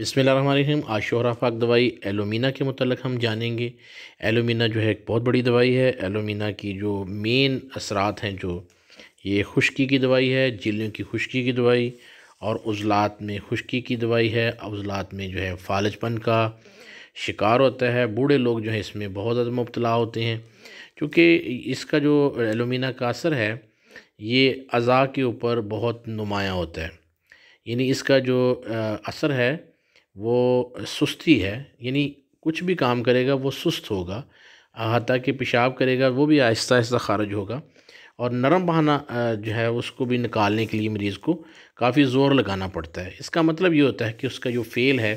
बसमीम आशोरा फाक दवाई एलोमिना के मतलब हम जानेंगे एलोमिना जो है एक बहुत बड़ी दवाई है एलोमिना की जो मेन असरात हैं जो ये खुश्की की दवाई है जिलों की खुश्की की दवाई और उजलात में खुश्की की दवाई है उजलात में जो है फालजपन का शिकार होता है बूढ़े लोग जो है इसमें बहुत ज़्यादा मुबतला होते हैं क्योंकि इसका जो एलोमिना का असर है ये अज़ा के ऊपर बहुत नुमाया होता है यानी इसका जो असर है वो सुस्ती है यानी कुछ भी काम करेगा वो सुस्त होगा हती कि पेशाब करेगा वो भी आहिस्ता आहिस्ता ख़ारिज होगा और नरम बहाना जो है उसको भी निकालने के लिए मरीज़ को काफ़ी ज़ोर लगाना पड़ता है इसका मतलब ये होता है कि उसका जो फेल है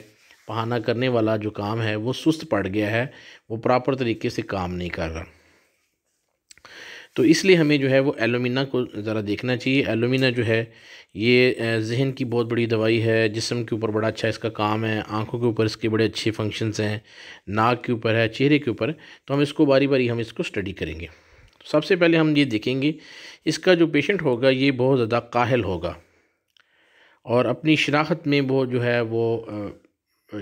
बहाना करने वाला जो काम है वो सुस्त पड़ गया है वो प्रॉपर तरीके से काम नहीं कर रहा तो इसलिए हमें जो है वो एलोमिना को ज़रा देखना चाहिए एलोमिना जो है ये जहन की बहुत बड़ी दवाई है जिसम के ऊपर बड़ा अच्छा इसका काम है आंखों के ऊपर इसके बड़े अच्छे फंक्शंस हैं नाक के ऊपर है चेहरे के ऊपर तो हम इसको बारी बारी हम इसको स्टडी करेंगे तो सबसे पहले हम ये देखेंगे इसका जो पेशेंट होगा ये बहुत ज़्यादा काहल होगा और अपनी शनाख्त में वो जो है वो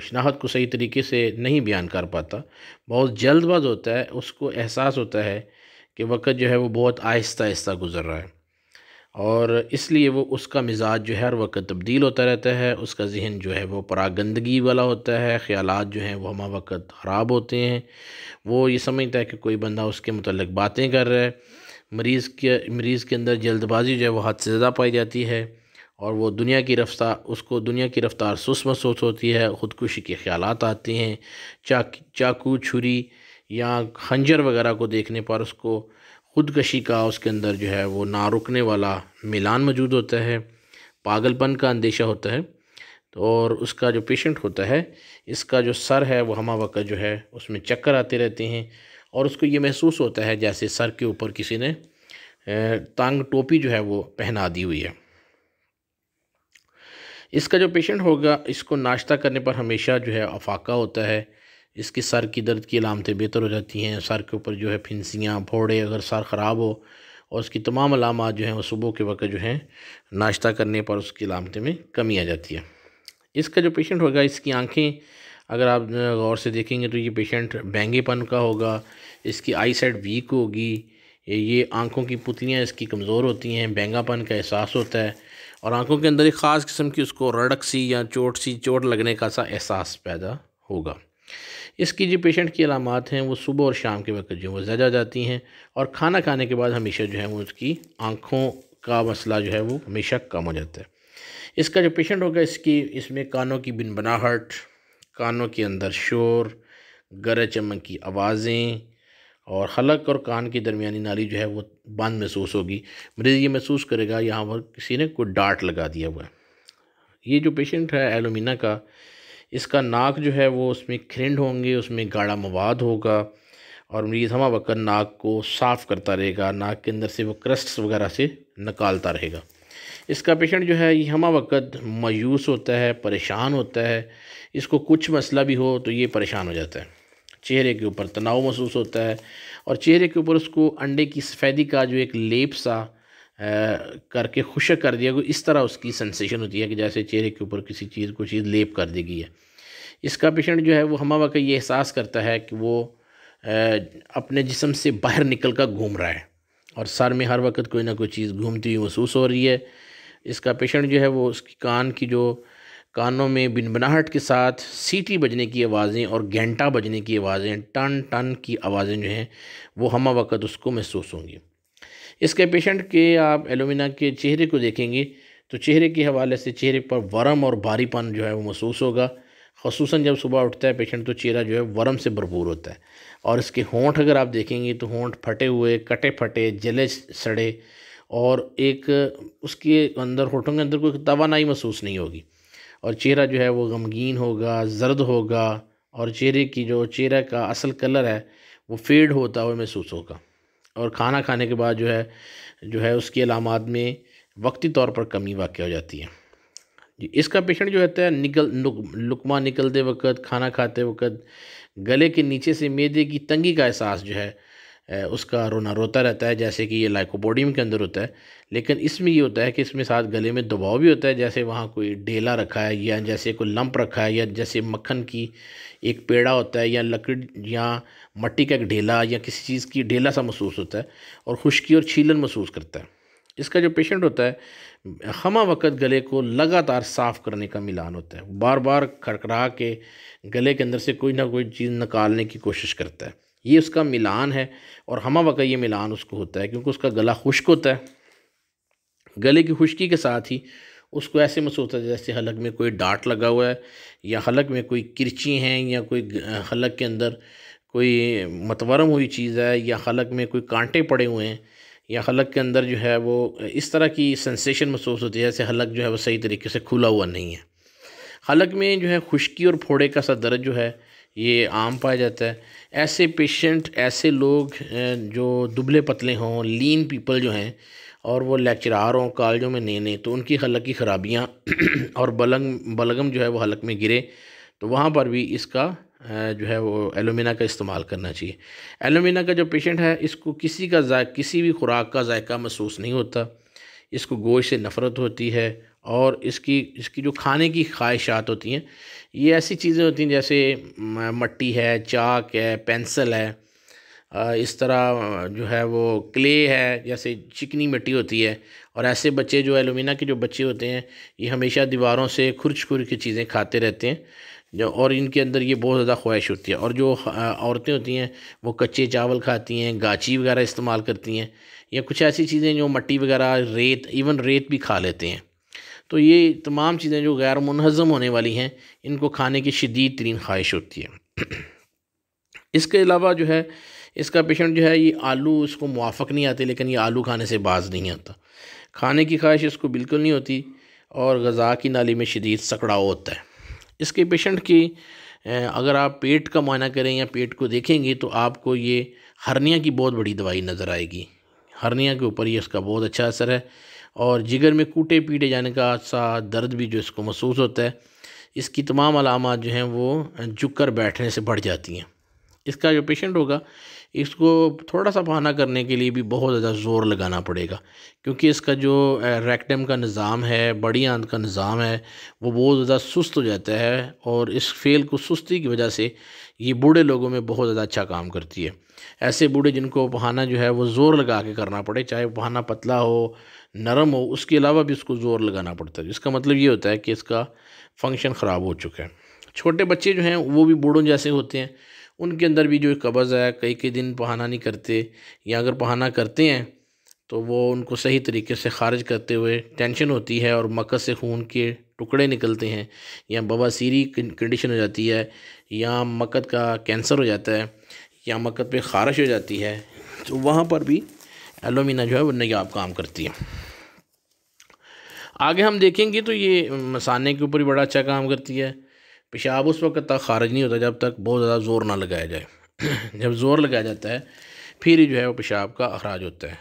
शनाख्त को सही तरीके से नहीं बयान कर पाता बहुत जल्दबाज होता है उसको एहसास होता है कि वक्त जो है वो बहुत आहिस्ता आहिस्ता गुज़र रहा है और इसलिए वो उसका मिजाज जो है हर वक्त तब्दील होता रहता है उसका जहन जो है वो परागंदगी वाला होता है ख्याल जो हैं वो हमा वक्त ख़राब होते हैं वो ये समझता है कि कोई बंदा उसके मतलब बातें कर रहा है मरीज़ के मरीज़ के अंदर जल्दबाजी जो है वो हद से ज़्यादा पाई जाती है और वो दुनिया की रफ्तार उसको दुनिया की रफ्तार सुस्त महसूस होती है ख़ुदकुशी के ख्याल आते हैं चाकू छुरी या खंजर वगैरह को देखने पर उसको ख़ुदकशी का उसके अंदर जो है वो ना रुकने वाला मिलान मौजूद होता है पागलपन का अंदेशा होता है तो और उसका जो पेशेंट होता है इसका जो सर है वो हमा वक्त जो है उसमें चक्कर आते रहते हैं और उसको ये महसूस होता है जैसे सर के ऊपर किसी ने तांग टोपी जो है वो पहना दी हुई है इसका जो पेशेंट होगा इसको नाश्ता करने पर हमेशा जो है अफाका होता है इसके सर की दर्द की अलामतें बेहतर हो जाती हैं सर के ऊपर जो है फिंसियाँ फोड़े अगर सर ख़राब हो और उसकी तमाम अलामत जो हैं वो सुबह के वक्त जो है नाश्ता करने पर उसकी अलामतें में कमी आ जाती है इसका जो पेशेंट होगा इसकी आँखें अगर आप गौर से देखेंगे तो ये पेशेंट बेंगेपन का होगा इसकी आई साइड वीक होगी ये आँखों की पुतलियाँ इसकी कमज़ोर होती हैं बेंगापन का एहसास होता है और आँखों के अंदर एक ख़ास किस्म की उसको रड़क सी या चोट सी चोट लगने का सा एहसास पैदा होगा इसकी जो पेशेंट की अलामत हैं वो सुबह और शाम के वक्त जो है वो ज़्यादा जाती हैं और खाना खाने के बाद हमेशा जो है वो उसकी आँखों का मसला जो है वो हमेशा कम हो जाता है इसका जो पेशेंट होगा इसकी इसमें कानों की बिनबनाहट कानों के अंदर शोर गरज चमक की आवाज़ें और हलक और कान के दरमियानी नाली जो है वो बंद महसूस होगी मरीज़ ये महसूस करेगा यहाँ पर किसी ने कोई डांट लगा दिया हुआ है ये जो पेशेंट है एलोमिना का इसका नाक जो है वो उसमें खिंड होंगे उसमें गाढ़ा मवाद होगा और मरीज़ हम वक्त नाक को साफ़ करता रहेगा नाक के अंदर से वो क्रस्ट्स वगैरह से निकालता रहेगा इसका पेशेंट जो है ये हमा वक्त मायूस होता है परेशान होता है इसको कुछ मसला भी हो तो ये परेशान हो जाता है चेहरे के ऊपर तनाव महसूस होता है और चेहरे के ऊपर उसको अंडे की सफ़ेदी का जो एक लेप सा करके खुशक कर दिया इस तरह उसकी सेंसेशन होती है कि जैसे चेहरे के ऊपर किसी चीज़ को चीज़ लेप कर दी गई है इसका पेशेंट जो है वो हम वक्त ये एहसास करता है कि वो अपने जिसम से बाहर निकल कर घूम रहा है और सर में हर वक्त कोई ना कोई चीज़ घूमती हुई महसूस हो रही है इसका पेशेंट जो है वो उसकी कान की जो कानों में बिनबनाहट के साथ सीटी बजने की आवाज़ें और घंटा बजने की आवाज़ें टन टन की आवाज़ें जो हैं वो हम वक्त उसको महसूस होंगी इसके पेशेंट के आप एलोमिना के चेहरे को देखेंगे तो चेहरे के हवाले से चेहरे पर वरम और भारीपन जो है वो महसूस होगा खसूस जब सुबह उठता है पेशेंट तो चेहरा जो है वरम से भरपूर होता है और इसके होंठ अगर आप देखेंगे तो होंठ फटे हुए कटे फटे जले सड़े और एक उसके अंदर होठों के अंदर कोई तोानाई महसूस नहीं होगी और चेहरा जो है वो गमगीन होगा जर्द होगा और चेहरे की जो चेहरा का असल कलर है वो फेड होता हुआ महसूस होगा और खाना खाने के बाद जो है जो है उसकी अलामत में वक्ती तौर पर कमी वाक़ हो जाती है जी इसका पेशेंट जो रहता है निकल लुकमा निकलते वक्त खाना खाते वक्त गले के नीचे से मैदे की तंगी का एहसास जो है उसका रोना रोता रहता है जैसे कि ये लाइकोपोडियम के अंदर होता है लेकिन इसमें ये होता है कि इसमें साथ गले में दबाव भी होता है जैसे वहाँ कोई डेला रखा है या जैसे कोई लंप रखा है या जैसे मक्खन की एक पेड़ा होता है या लकड़ी या मट्टी का एक ढेला या किसी चीज़ की ढेला सा महसूस होता है और खुश्की और छीलन महसूस करता है इसका जो पेशेंट होता है हमा वक़्त गले को लगातार साफ़ करने का मिलान होता है बार बार खड़खड़ा के गले के अंदर से कोई ना कोई चीज़ निकालने की कोशिश करता है ये उसका मिलान है और हमा वक़्त ये मिलान उसको होता है क्योंकि उसका गला खुश्क होता है गले की खुश्की के साथ ही उसको ऐसे महसूस होता है जैसे हलक में कोई डांट लगा हुआ है या हलक में कोई किरची हैं या कोई हलक के अंदर कोई मतवरम हुई चीज़ है या हलक में कोई कांटे पड़े हुए हैं या हलक के अंदर जो है वो इस तरह की सेंसेशन महसूस होती है जैसे हलक जो है वो सही तरीके से खुला हुआ नहीं है हलक में जो है खुश्की और फोड़े का सा दर्द जो है ये आम पाया जाता है ऐसे पेशेंट ऐसे लोग जो दुबले पतले हों लीन पीपल जो हैं और वो लेक्चरार हों कॉलेजों में नए नए तो उनकी हलक की ख़राबियाँ और बलंग बलगम जो है वो हलक में गिरे तो वहाँ पर भी इसका जो है वो एलोमिना का इस्तेमाल करना चाहिए एलोमिना का जो पेशेंट है इसको किसी का किसी भी खुराक का जायका महसूस नहीं होता इसको गोश से नफ़रत होती है और इसकी इसकी जो खाने की ख्वाहिशात होती हैं ये ऐसी चीज़ें होती हैं जैसे मट्टी है चाक है पेंसिल है इस तरह जो है वो क्ले है जैसे चिकनी मिट्टी होती है और ऐसे बच्चे जो एलुमिना के जो बच्चे होते हैं ये हमेशा दीवारों से खुरच खुर की चीज़ें खाते रहते हैं जो और इनके अंदर ये बहुत ज़्यादा ख्वाहिश होती है और जो औरतें होती हैं वो कच्चे चावल खाती हैं गाची वगैरह इस्तेमाल करती हैं या कुछ ऐसी चीज़ें जो मट्टी वगैरह रेत इवन रेत भी खा लेते हैं तो ये तमाम चीज़ें जो गैर मुनहज़म होने वाली हैं इनको खाने की शदीद तरीन ख्वाहिश होती है इसके अलावा जो है इसका पेशेंट जो है ये आलू इसको मुआफ़ नहीं आते लेकिन ये आलू खाने से बाज नहीं आता खाने की ख्वाहिश इसको बिल्कुल नहीं होती और गज़ा की नाली में शदीद सकड़ाव होता है इसके पेशेंट की अगर आप पेट का मायना करें या पेट को देखेंगे तो आपको ये हरनिया की बहुत बड़ी दवाई नज़र आएगी हरनिया के ऊपर ये इसका बहुत अच्छा असर है और जिगर में कूटे पीटे जाने का सा दर्द भी जो इसको महसूस होता है इसकी तमाम अलामत जो हैं वो झुक कर बैठने से बढ़ जाती हैं इसका जो पेशेंट होगा इसको थोड़ा सा बहाना करने के लिए भी बहुत ज़्यादा ज़ोर लगाना पड़ेगा क्योंकि इसका जो रेक्टम का निज़ाम है बड़ी आंत का निज़ाम है वो बहुत ज़्यादा सुस्त हो जाता है और इस फेल को सुस्ती की वजह से ये बूढ़े लोगों में बहुत ज़्यादा अच्छा काम करती है ऐसे बूढ़े जिनको बहाना जो है वो ज़ोर लगा के करना पड़े चाहे बहाना पतला हो नरम हो उसके अलावा भी उसको ज़ोर लगाना पड़ता है इसका मतलब ये होता है कि इसका फंक्शन ख़राब हो चुका है छोटे बच्चे जो हैं वो भी बूढ़ों जैसे होते हैं उनके अंदर भी जो कब्ज़ है कई कई दिन बहाना नहीं करते या अगर बहाना करते हैं तो वो उनको सही तरीके से खारिज करते हुए टेंशन होती है और मकद से खून के टुकड़े निकलते हैं या बवासीरी कंडीशन हो जाती है या मकद का कैंसर हो जाता है या मकद पे खारिश हो जाती है तो वहाँ पर भी एलोमिना जो है वो नयाब काम करती है आगे हम देखेंगे तो ये मसाने के ऊपर भी बड़ा अच्छा काम करती है पेशाब उस वक्त तक खारिज नहीं होता जब तक बहुत ज़्यादा ज़ोर ना लगाया जाए जब ज़ोर लगाया जाता है फिर ही जो है वो पेशाब का अखराज होता है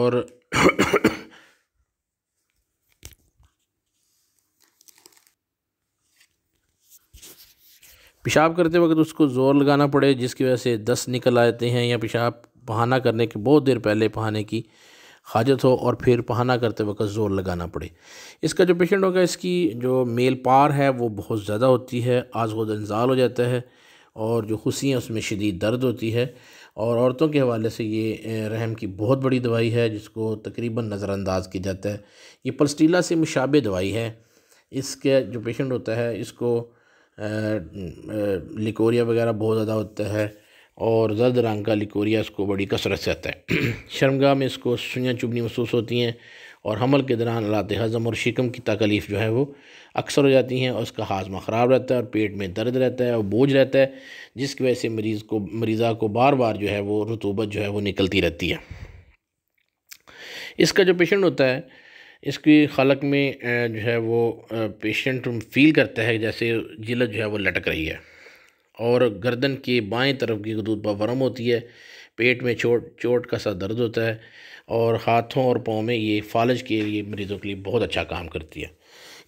और पेशाब करते वक्त उसको ज़ोर लगाना पड़े जिसकी वजह से दस निकल आते हैं या पेशाब बहाना करने के बहुत देर पहले बहाने की हाजत हो और फिर पहाना करते वक्त ज़ोर लगाना पड़े इसका जो पेशेंट होगा इसकी जो मेल पार है वो बहुत ज़्यादा होती है आजगोद इंजाल हो जाता है और जो खुशियाँ उसमें शदीद दर्द होती है और औरतों के हवाले से ये रहम की बहुत बड़ी दवाई है जिसको तकरीबन नज़रअंदाज किया जाता है ये पलस्टीला से मुशाबे दवाई है इसके जो पेशेंट होता है इसको लिकोरिया वगैरह बहुत ज़्यादा होता है और जर्द रंग का लिकोरिया इसको बड़ी कसरत से आता है शर्मगाह में इसको सुइयाँ चुभनी महसूस होती हैं और हमल के दौरान लात हज़म और शिकम की तकलीफ़ जो है वो अक्सर हो जाती हैं और उसका हाजमा ख़राब रहता है और पेट में दर्द रहता है और बोझ रहता है जिसकी वजह से मरीज़ को मरीज़ा को बार बार जो है वो रतूबत जो है वो निकलती रहती है इसका जो पेशेंट होता है इसकी खलक में जो है वो पेशेंट फील करता है जैसे जिलत जो है वो लटक रही है और गर्दन के बाएं तरफ की गदूद पर होती है पेट में चोट चोट का सा दर्द होता है और हाथों और पाँव में ये फालज के लिए मरीज़ों के लिए बहुत अच्छा काम करती है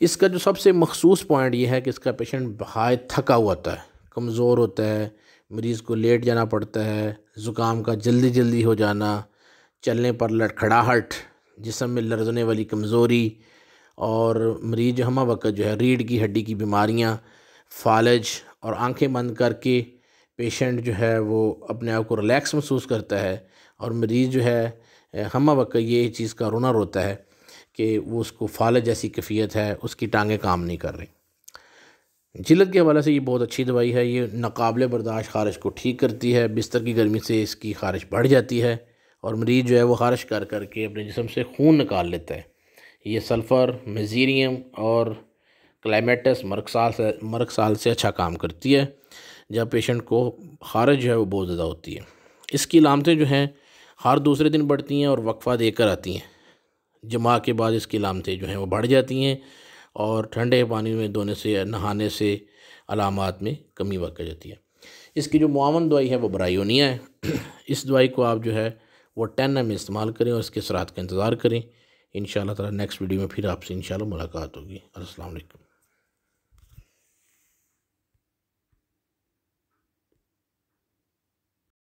इसका जो सबसे मखसूस पॉइंट ये है कि इसका पेशेंट बहाय थका हुआ होता है कमज़ोर होता है मरीज़ को लेट जाना पड़ता है ज़ुकाम का जल्दी जल्दी हो जाना चलने पर लड़खड़ाहट जिसम में लर्जने वाली कमज़ोरी और मरीज हम वक्त जो है रीढ़ की हड्डी की बीमारियाँ फालज और आंखें बंद करके पेशेंट जो है वो अपने आप को रिलैक्स महसूस करता है और मरीज़ जो है हम वक्त ये चीज़ का रोना रोता है कि वो उसको फाल जैसी कैफियत है उसकी टांगें काम नहीं कर रही जिलत के हवाले से ये बहुत अच्छी दवाई है ये नाकबले बर्दाश्त खारिश को ठीक करती है बिस्तर की गर्मी से इसकी खारिश बढ़ जाती है और मरीज़ जो है वो खारिश कर करके अपने जिसम से खून निकाल लेता है ये सल्फ़र मजीरियम और क्लाइमेटस मरकसाल से मरकसाल से अच्छा काम करती है जब पेशेंट को खारज जो है वो बहुत ज़्यादा होती है इसकी लामतें जो हैं हर दूसरे दिन बढ़ती हैं और वक्फ़ा देकर आती हैं जमा के बाद इसकी लामतें जो हैं वो बढ़ जाती हैं और ठंडे पानी में धोने से नहाने से अलामत में कमी वाक़ जाती है इसकी जो मामन दवाई है वो ब्रायोनिया है इस दवाई को आप जो है वो टेन एम इस्तेमाल करें और इसके सरात का इंतज़ार करें इन शाला नेक्स्ट वीडियो में फिर आपसे इन मुलाकात होगी असल